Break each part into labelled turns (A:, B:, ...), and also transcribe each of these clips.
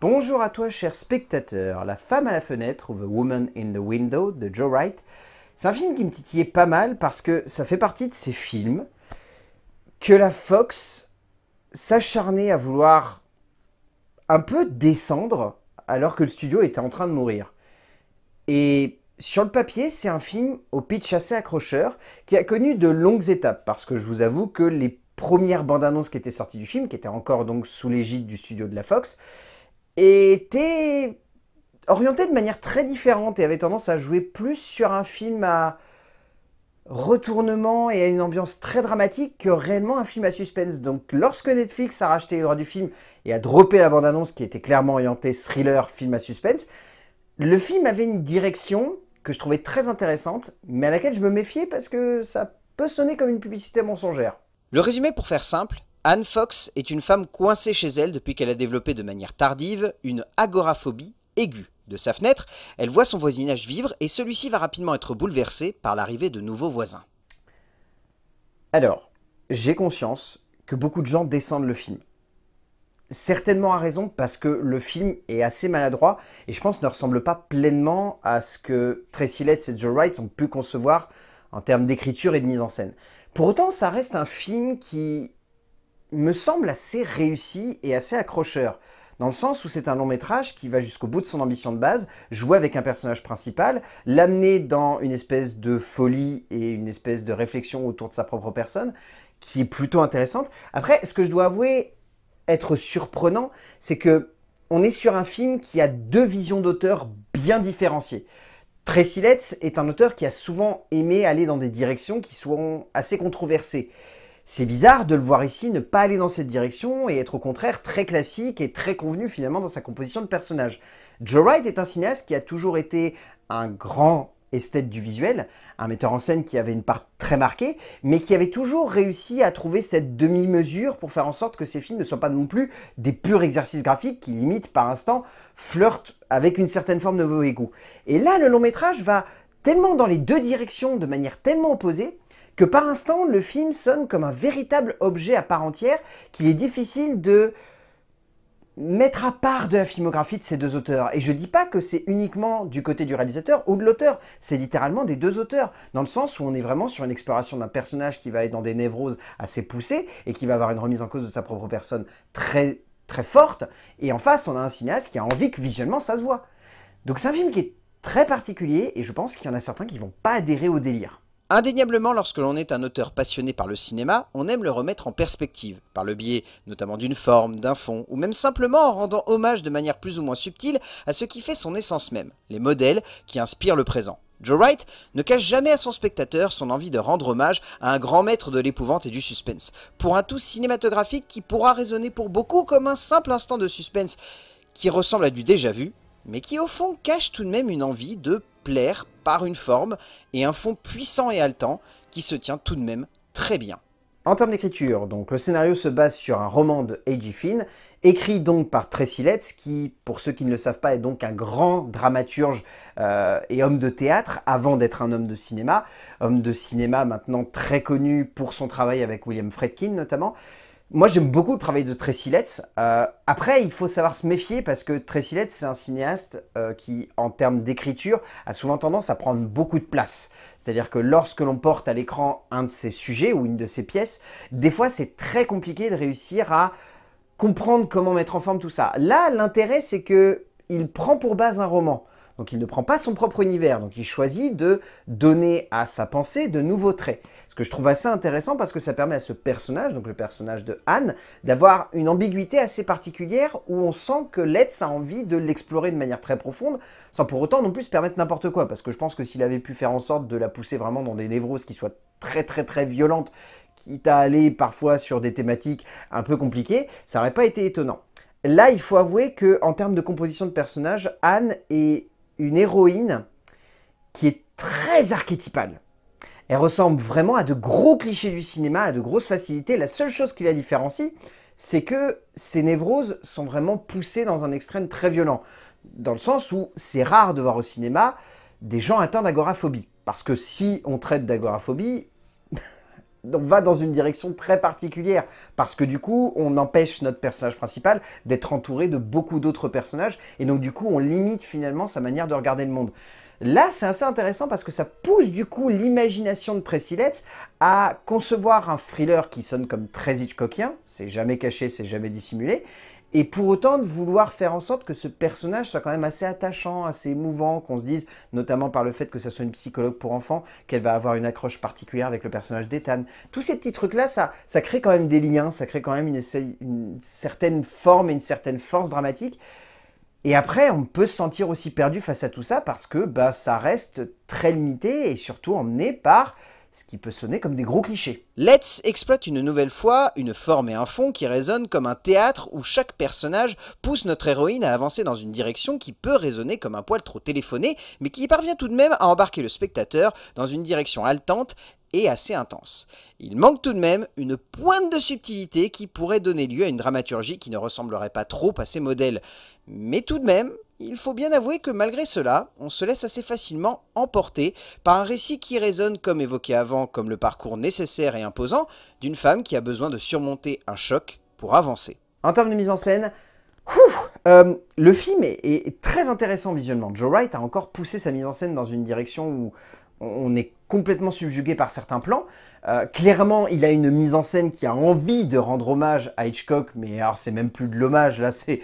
A: Bonjour à toi, cher spectateur. La femme à la fenêtre, ou The Woman in the Window, de Joe Wright, c'est un film qui me titillait pas mal parce que ça fait partie de ces films que la Fox s'acharnait à vouloir un peu descendre alors que le studio était en train de mourir. Et sur le papier, c'est un film au pitch assez accrocheur qui a connu de longues étapes parce que je vous avoue que les premières bandes annonces qui étaient sorties du film, qui étaient encore donc sous l'égide du studio de la Fox, était orienté de manière très différente et avait tendance à jouer plus sur un film à retournement et à une ambiance très dramatique que réellement un film à suspense. Donc lorsque Netflix a racheté les droits du film et a droppé la bande-annonce qui était clairement orientée thriller, film à suspense, le film avait une direction que je trouvais très intéressante, mais à laquelle je me méfiais parce que ça peut sonner comme une publicité mensongère. Le résumé pour faire simple, Anne Fox est une femme coincée chez elle depuis qu'elle a développé de manière tardive une agoraphobie aiguë. De sa fenêtre, elle voit son voisinage vivre et celui-ci va rapidement être bouleversé par l'arrivée de nouveaux voisins. Alors, j'ai conscience que beaucoup de gens descendent le film. Certainement à raison parce que le film est assez maladroit et je pense ne ressemble pas pleinement à ce que Tracy Letts et Joe Wright ont pu concevoir en termes d'écriture et de mise en scène. Pour autant, ça reste un film qui me semble assez réussi et assez accrocheur. Dans le sens où c'est un long métrage qui va jusqu'au bout de son ambition de base, jouer avec un personnage principal, l'amener dans une espèce de folie et une espèce de réflexion autour de sa propre personne, qui est plutôt intéressante. Après, ce que je dois avouer être surprenant, c'est que on est sur un film qui a deux visions d'auteur bien différenciées. Tracy Letts est un auteur qui a souvent aimé aller dans des directions qui sont assez controversées. C'est bizarre de le voir ici ne pas aller dans cette direction et être au contraire très classique et très convenu finalement dans sa composition de personnage. Joe Wright est un cinéaste qui a toujours été un grand esthète du visuel, un metteur en scène qui avait une part très marquée, mais qui avait toujours réussi à trouver cette demi-mesure pour faire en sorte que ses films ne soient pas non plus des purs exercices graphiques qui, limitent par instant, flirtent avec une certaine forme de mauvais goût. Et là, le long métrage va tellement dans les deux directions de manière tellement opposée que par instant le film sonne comme un véritable objet à part entière qu'il est difficile de mettre à part de la filmographie de ces deux auteurs. Et je dis pas que c'est uniquement du côté du réalisateur ou de l'auteur, c'est littéralement des deux auteurs, dans le sens où on est vraiment sur une exploration d'un personnage qui va être dans des névroses assez poussées et qui va avoir une remise en cause de sa propre personne très très forte, et en face on a un cinéaste qui a envie que visuellement ça se voit. Donc c'est un film qui est très particulier et je pense qu'il y en a certains qui vont pas adhérer au délire. Indéniablement, lorsque l'on est un auteur passionné par le cinéma, on aime le remettre en perspective, par le biais notamment d'une forme, d'un fond, ou même simplement en rendant hommage de manière plus ou moins subtile à ce qui fait son essence même, les modèles qui inspirent le présent. Joe Wright ne cache jamais à son spectateur son envie de rendre hommage à un grand maître de l'épouvante et du suspense, pour un tout cinématographique qui pourra résonner pour beaucoup comme un simple instant de suspense qui ressemble à du déjà vu, mais qui au fond cache tout de même une envie de plaire par une forme et un fond puissant et haletant qui se tient tout de même très bien. En termes d'écriture, donc le scénario se base sur un roman de A.G. Finn, écrit donc par Tracy Letts, qui, pour ceux qui ne le savent pas, est donc un grand dramaturge euh, et homme de théâtre avant d'être un homme de cinéma. Homme de cinéma maintenant très connu pour son travail avec William Fredkin notamment, moi, j'aime beaucoup le travail de Tracy Letts. Euh, après, il faut savoir se méfier parce que Tracy Letts, c'est un cinéaste euh, qui, en termes d'écriture, a souvent tendance à prendre beaucoup de place. C'est-à-dire que lorsque l'on porte à l'écran un de ses sujets ou une de ses pièces, des fois, c'est très compliqué de réussir à comprendre comment mettre en forme tout ça. Là, l'intérêt, c'est que il prend pour base un roman. Donc il ne prend pas son propre univers, donc il choisit de donner à sa pensée de nouveaux traits. Ce que je trouve assez intéressant parce que ça permet à ce personnage, donc le personnage de Anne, d'avoir une ambiguïté assez particulière où on sent que Let's a envie de l'explorer de manière très profonde, sans pour autant non plus permettre n'importe quoi, parce que je pense que s'il avait pu faire en sorte de la pousser vraiment dans des névroses qui soient très très très violentes, quitte à aller parfois sur des thématiques un peu compliquées, ça n'aurait pas été étonnant. Là, il faut avouer que en termes de composition de personnage, Anne est une héroïne qui est très archétypale. Elle ressemble vraiment à de gros clichés du cinéma, à de grosses facilités. La seule chose qui la différencie, c'est que ses névroses sont vraiment poussées dans un extrême très violent. Dans le sens où c'est rare de voir au cinéma des gens atteints d'agoraphobie. Parce que si on traite d'agoraphobie, on va dans une direction très particulière parce que du coup, on empêche notre personnage principal d'être entouré de beaucoup d'autres personnages et donc du coup, on limite finalement sa manière de regarder le monde. Là, c'est assez intéressant parce que ça pousse du coup l'imagination de Letts à concevoir un thriller qui sonne comme très Hitchcockien, c'est jamais caché, c'est jamais dissimulé, et pour autant de vouloir faire en sorte que ce personnage soit quand même assez attachant, assez émouvant, qu'on se dise, notamment par le fait que ça soit une psychologue pour enfants, qu'elle va avoir une accroche particulière avec le personnage d'Ethan. Tous ces petits trucs-là, ça, ça crée quand même des liens, ça crée quand même une, certaine forme et une certaine force dramatique. Et après, on peut se sentir aussi perdu face à tout ça parce que bah, ça reste très limité et surtout emmené par ce qui peut sonner comme des gros clichés. Let's exploite une nouvelle fois une forme et un fond qui résonnent comme un théâtre où chaque personnage pousse notre héroïne à avancer dans une direction qui peut résonner comme un poil trop téléphoné, mais qui parvient tout de même à embarquer le spectateur dans une direction haletante et assez intense. Il manque tout de même une pointe de subtilité qui pourrait donner lieu à une dramaturgie qui ne ressemblerait pas trop à ces modèles. Mais tout de même, il faut bien avouer que malgré cela, on se laisse assez facilement emporter par un récit qui résonne, comme évoqué avant, comme le parcours nécessaire et imposant d'une femme qui a besoin de surmonter un choc pour avancer. En termes de mise en scène, euh, le film est, très intéressant visuellement. Joe Wright a encore poussé sa mise en scène dans une direction où on est complètement subjugué par certains plans. Euh, clairement, il a une mise en scène qui a envie de rendre hommage à Hitchcock, mais alors c'est même plus de l'hommage, là c'est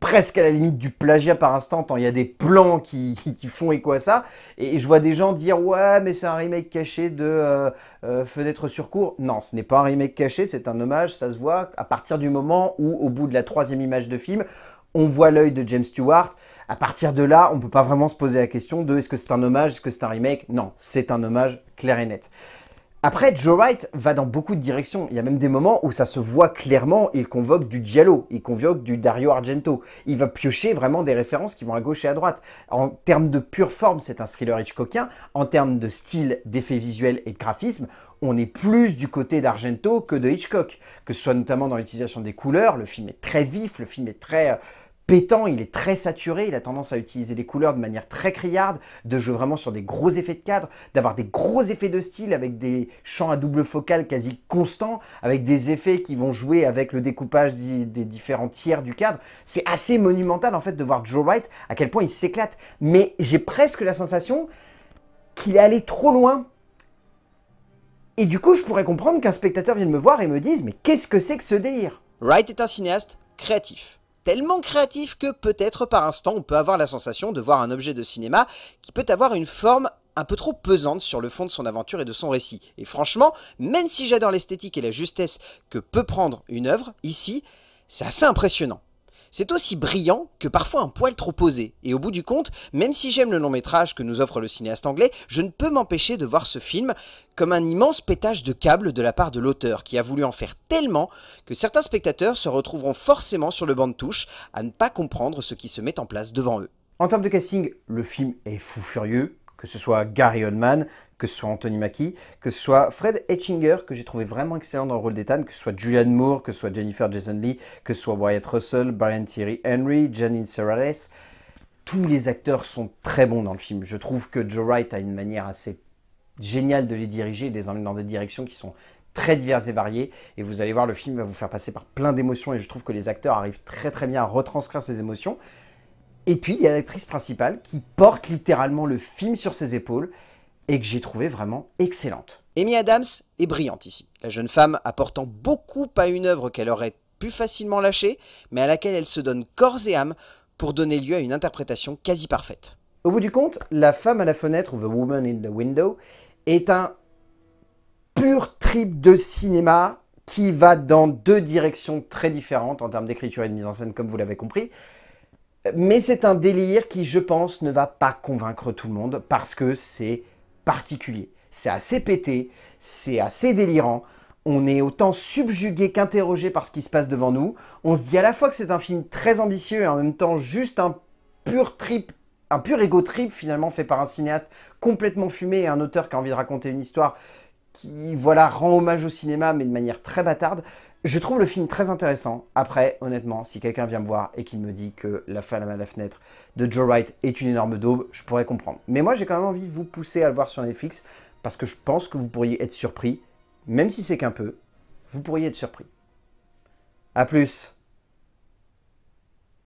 A: presque à la limite du plagiat par instant, tant il y a des plans qui, font écho à ça. Et je vois des gens dire ouais, mais c'est un remake caché de euh, euh, Fenêtre sur cour. Non, ce n'est pas un remake caché, c'est un hommage, ça se voit à partir du moment où, au bout de la troisième image de film, on voit l'œil de James Stewart. À partir de là, on ne peut pas vraiment se poser la question de est-ce que c'est un hommage, est-ce que c'est un remake. Non, c'est un hommage clair et net. Après, Joe Wright va dans beaucoup de directions. Il y a même des moments où ça se voit clairement. Il convoque du Diallo, il convoque du Dario Argento. Il va piocher vraiment des références qui vont à gauche et à droite. En termes de pure forme, c'est un thriller Hitchcockien. En termes de style, d'effets visuels et de graphisme, on est plus du côté d'Argento que de Hitchcock. Que ce soit notamment dans l'utilisation des couleurs, le film est très vif, le film est très euh, pétant, il est très saturé, il a tendance à utiliser les couleurs de manière très criarde, de jouer vraiment sur des gros effets de cadre, d'avoir des gros effets de style avec des champs à double focale quasi constants, avec des effets qui vont jouer avec le découpage des différents tiers du cadre. C'est assez monumental en fait de voir Joe Wright à quel point il s'éclate. Mais j'ai presque la sensation qu'il est allé trop loin et du coup, je pourrais comprendre qu'un spectateur vienne me voir et me dise Mais qu'est-ce que c'est que ce délire Wright est un cinéaste créatif tellement créatif que peut-être par instant on peut avoir la sensation de voir un objet de cinéma qui peut avoir une forme un peu trop pesante sur le fond de son aventure et de son récit. Et franchement, même si j'adore l'esthétique et la justesse que peut prendre une œuvre, ici, c'est assez impressionnant. C'est aussi brillant que parfois un poil trop posé, et au bout du compte, même si j'aime le long métrage que nous offre le cinéaste anglais, je ne peux m'empêcher de voir ce film comme un immense pétage de câble de la part de l'auteur, qui a voulu en faire tellement que certains spectateurs se retrouveront forcément sur le banc de touche à ne pas comprendre ce qui se met en place devant eux. En termes de casting, le film est fou furieux, que ce soit Gary Oldman, que ce soit Anthony Mackie, que ce soit Fred Etchinger, que j'ai trouvé vraiment excellent dans le rôle d'Ethan, que ce soit Julian Moore, que ce soit Jennifer Jason Lee, que ce soit Wyatt Russell, Brian Thierry Henry, Janine Serrales. Tous les acteurs sont très bons dans le film. Je trouve que Joe Wright a une manière assez géniale de les diriger et les emmener dans des directions qui sont très diverses et variées. Et vous allez voir, le film va vous faire passer par plein d'émotions et je trouve que les acteurs arrivent très très bien à retranscrire ces émotions. Et puis, il y a l'actrice principale qui porte littéralement le film sur ses épaules et que j'ai trouvé vraiment excellente. Amy Adams est brillante ici. La jeune femme apportant beaucoup à une œuvre qu'elle aurait pu facilement lâcher, mais à laquelle elle se donne corps et âme pour donner lieu à une interprétation quasi parfaite. Au bout du compte, La femme à la fenêtre, ou The Woman in the Window, est un pur trip de cinéma qui va dans deux directions très différentes en termes d'écriture et de mise en scène, comme vous l'avez compris. Mais c'est un délire qui, je pense, ne va pas convaincre tout le monde parce que c'est particulier. C'est assez pété, c'est assez délirant. On est autant subjugué qu'interrogé par ce qui se passe devant nous. On se dit à la fois que c'est un film très ambitieux et en même temps juste un pur trip, un pur ego trip finalement fait par un cinéaste complètement fumé et un auteur qui a envie de raconter une histoire qui voilà rend hommage au cinéma mais de manière très bâtarde. Je trouve le film très intéressant. Après, honnêtement, si quelqu'un vient me voir et qu'il me dit que La femme à la fenêtre de Joe Wright est une énorme daube, je pourrais comprendre. Mais moi, j'ai quand même envie de vous pousser à le voir sur Netflix parce que je pense que vous pourriez être surpris, même si c'est qu'un peu, vous pourriez être surpris. A plus